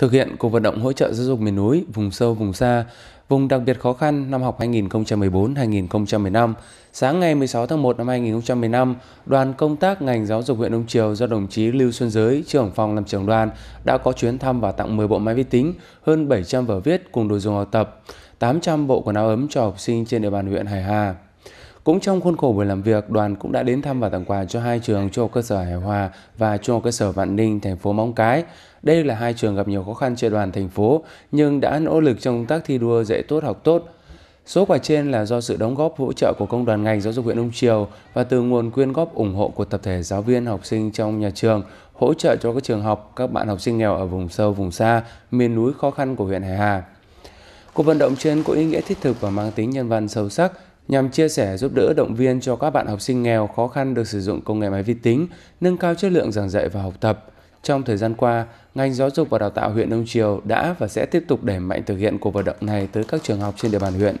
thực hiện cuộc vận động hỗ trợ giáo dục miền núi, vùng sâu, vùng xa, vùng đặc biệt khó khăn năm học 2014-2015. Sáng ngày 16 tháng 1 năm 2015, đoàn công tác ngành giáo dục huyện Đông Triều do đồng chí Lưu Xuân Giới, trưởng phòng làm trưởng đoàn, đã có chuyến thăm và tặng 10 bộ máy vi tính, hơn 700 vở viết cùng đồ dùng học tập, 800 bộ quần áo ấm cho học sinh trên địa bàn huyện Hải Hà. Cũng trong khuôn khổ buổi làm việc, đoàn cũng đã đến thăm và tặng quà cho hai trường Trung học cơ sở Hải Hòa và Trung học cơ sở Vạn Ninh, thành phố Móng Cái. Đây là hai trường gặp nhiều khó khăn trên đoàn thành phố nhưng đã nỗ lực trong công tác thi đua dạy tốt học tốt. Số quà trên là do sự đóng góp hỗ trợ của công đoàn ngành giáo dục huyện Đông Triều và từ nguồn quyên góp ủng hộ của tập thể giáo viên học sinh trong nhà trường hỗ trợ cho các trường học, các bạn học sinh nghèo ở vùng sâu, vùng xa, miền núi khó khăn của huyện Hải Hà. Cuộc vận động trên có ý nghĩa thiết thực và mang tính nhân văn sâu sắc, nhằm chia sẻ giúp đỡ động viên cho các bạn học sinh nghèo khó khăn được sử dụng công nghệ máy vi tính, nâng cao chất lượng giảng dạy và học tập. Trong thời gian qua, ngành giáo dục và đào tạo huyện Đông Triều đã và sẽ tiếp tục đẩy mạnh thực hiện cuộc vận động này tới các trường học trên địa bàn huyện.